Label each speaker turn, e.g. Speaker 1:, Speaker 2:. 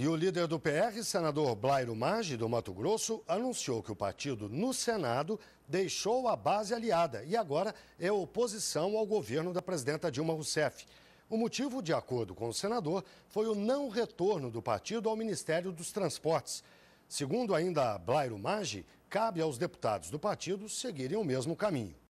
Speaker 1: E o líder do PR, senador Blairo Maggi, do Mato Grosso, anunciou que o partido no Senado deixou a base aliada e agora é oposição ao governo da presidenta Dilma Rousseff. O motivo, de acordo com o senador, foi o não retorno do partido ao Ministério dos Transportes. Segundo ainda Blairo Maggi, cabe aos deputados do partido seguirem o mesmo caminho.